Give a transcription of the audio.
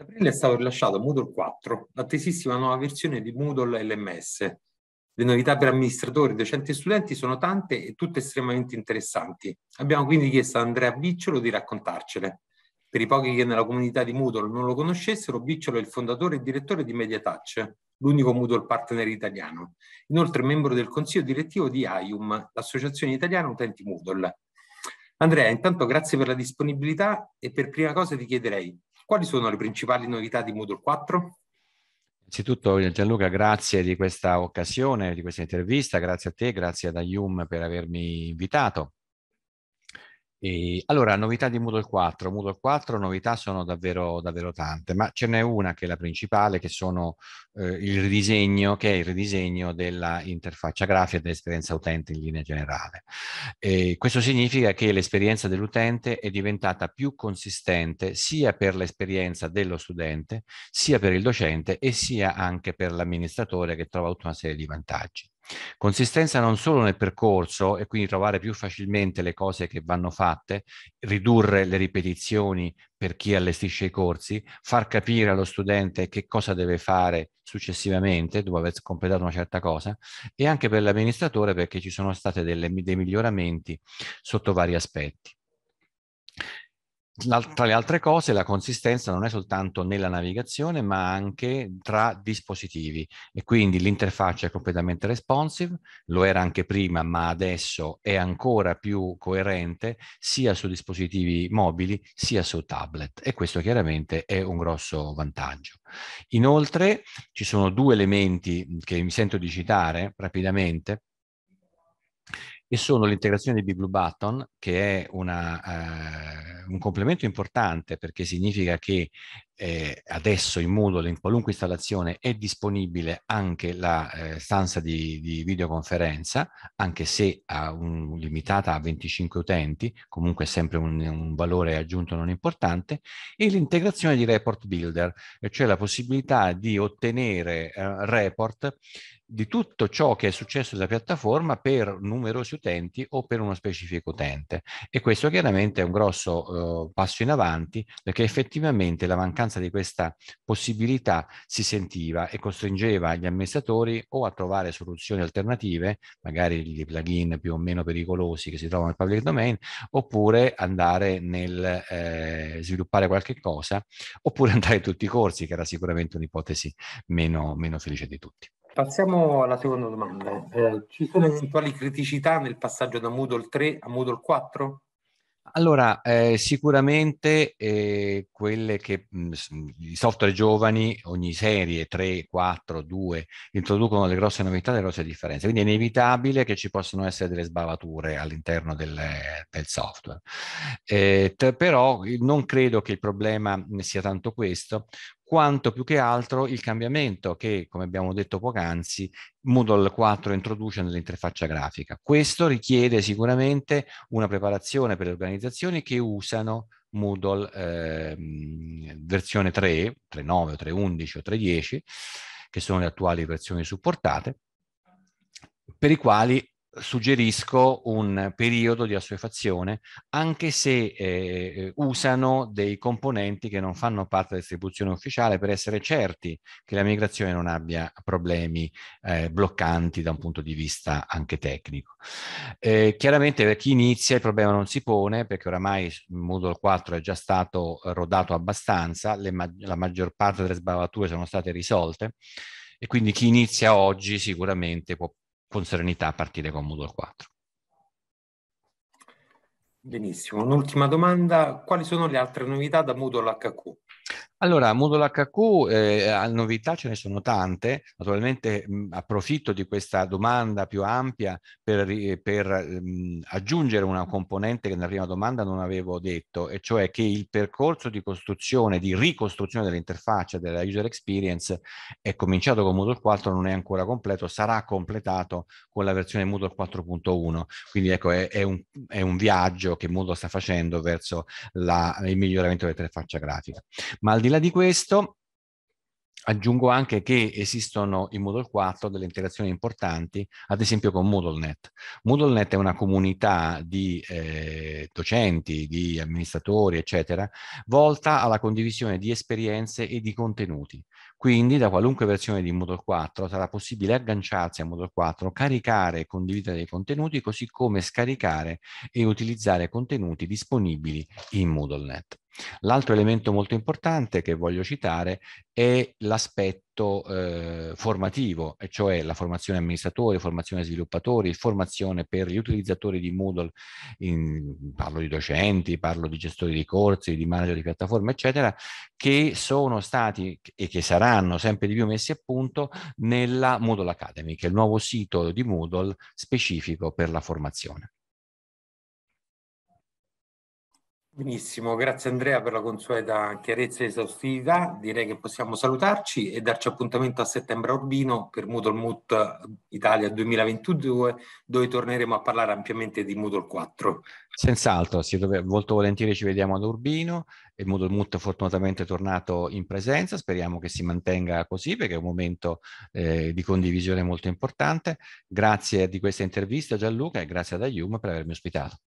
Ad aprile è stato rilasciato Moodle 4, l'attesissima nuova versione di Moodle LMS. Le novità per amministratori, docenti e studenti sono tante e tutte estremamente interessanti. Abbiamo quindi chiesto ad Andrea Bicciolo di raccontarcele. Per i pochi che nella comunità di Moodle non lo conoscessero, Bicciolo è il fondatore e direttore di MediaTouch, l'unico Moodle partner italiano. Inoltre è membro del consiglio direttivo di AIUM, l'Associazione Italiana Utenti Moodle. Andrea, intanto grazie per la disponibilità e per prima cosa ti chiederei quali sono le principali novità di Moodle 4? Innanzitutto Gianluca, grazie di questa occasione, di questa intervista, grazie a te, grazie ad Ayum per avermi invitato. E allora, novità di Moodle 4. Moodle 4 novità sono davvero, davvero tante, ma ce n'è una che è la principale, che sono eh, il ridisegno, che è il ridisegno dell'interfaccia grafica dell'esperienza utente in linea generale. E questo significa che l'esperienza dell'utente è diventata più consistente sia per l'esperienza dello studente, sia per il docente e sia anche per l'amministratore che trova tutta una serie di vantaggi. Consistenza non solo nel percorso e quindi trovare più facilmente le cose che vanno fatte, ridurre le ripetizioni per chi allestisce i corsi, far capire allo studente che cosa deve fare successivamente dopo aver completato una certa cosa e anche per l'amministratore perché ci sono stati dei miglioramenti sotto vari aspetti tra le altre cose la consistenza non è soltanto nella navigazione ma anche tra dispositivi e quindi l'interfaccia è completamente responsive, lo era anche prima ma adesso è ancora più coerente sia su dispositivi mobili sia su tablet e questo chiaramente è un grosso vantaggio. Inoltre ci sono due elementi che mi sento di citare rapidamente e sono l'integrazione di Big Blue Button che è una eh, un complemento importante perché significa che eh, adesso in Moodle, in qualunque installazione, è disponibile anche la eh, stanza di, di, videoconferenza, anche se a un, limitata a 25 utenti, comunque sempre un, un valore aggiunto non importante, e l'integrazione di report builder, cioè la possibilità di ottenere eh, report di tutto ciò che è successo sulla piattaforma per numerosi utenti o per uno specifico utente. E questo chiaramente è un grosso eh, passo in avanti perché effettivamente la mancanza mancanza di questa possibilità si sentiva e costringeva gli amministratori o a trovare soluzioni alternative, magari di plugin più o meno pericolosi che si trovano nel public domain, oppure andare nel eh, sviluppare qualche cosa, oppure andare in tutti i corsi, che era sicuramente un'ipotesi meno, meno felice di tutti. Passiamo alla seconda domanda. Eh, ci sono eventuali criticità nel passaggio da Moodle 3 a Moodle 4? Allora, eh, sicuramente eh, quelle che mh, mhmm, mhmm, i software giovani, ogni serie 3, 4, 2, introducono le grosse novità, le grosse differenze. Quindi è inevitabile che ci possano essere delle sbavature all'interno del, del software. Eh, t- però non credo che il problema mhmm, sia tanto questo, quanto più che altro il cambiamento che, come abbiamo detto poc'anzi, Moodle 4 introduce nell'interfaccia grafica. Questo richiede sicuramente una preparazione per le organizzazioni che usano Moodle eh, versione 3, 3.9 o 3.11 o 3.10, che sono le attuali versioni supportate, per i quali suggerisco un periodo di assuefazione anche se eh, usano dei componenti che non fanno parte della distribuzione ufficiale per essere certi che la migrazione non abbia problemi eh, bloccanti da un punto di vista anche tecnico. Eh, chiaramente per chi inizia il problema non si pone perché oramai Moodle 4 è già stato rodato abbastanza, ma la maggior parte delle sbavature sono state risolte e quindi chi inizia oggi sicuramente può con serenità a partire con Moodle 4. Benissimo, un'ultima domanda. Quali sono le altre novità da Moodle HQ? Allora, Moodle HQ, eh, novità ce ne sono tante, naturalmente mh, approfitto di questa domanda più ampia per, per mh, aggiungere una componente che nella prima domanda non avevo detto, e cioè che il percorso di costruzione, di ricostruzione dell'interfaccia della user experience è cominciato con Moodle 4, non è ancora completo, sarà completato con la versione Moodle 4.1, quindi ecco è, è, un, è un viaggio passaggio che Moodle sta facendo verso la, il miglioramento dell'interfaccia grafica. Ma al di là di questo, Aggiungo anche che esistono in Moodle 4 delle interazioni importanti, ad esempio con MoodleNet. MoodleNet è una comunità di eh, docenti, di amministratori, eccetera, volta alla condivisione di esperienze e di contenuti. Quindi da qualunque versione di Moodle 4 sarà possibile agganciarsi a Moodle 4, caricare e condividere dei contenuti, così come scaricare e utilizzare contenuti disponibili in MoodleNet. L'altro elemento molto importante che voglio citare è l'aspetto eh, formativo, e cioè la formazione amministratori, formazione sviluppatori, formazione per gli utilizzatori di Moodle, in, parlo di docenti, parlo di gestori di corsi, di manager di piattaforme, eccetera, che sono stati e che saranno sempre di più messi a punto nella Moodle Academy, che è il nuovo sito di Moodle specifico per la formazione. Benissimo, grazie Andrea per la consueta chiarezza e esaustività. Direi che possiamo salutarci e darci appuntamento a settembre a Urbino per Moodle Moot Italia 2022, dove torneremo a parlare ampiamente di Moodle 4. Senz'altro, molto volentieri ci vediamo ad Urbino. Il Moodle Mood fortunatamente è tornato in presenza, speriamo che si mantenga così perché è un momento eh, di condivisione molto importante. Grazie di questa intervista Gianluca e grazie ad Ayum per avermi ospitato.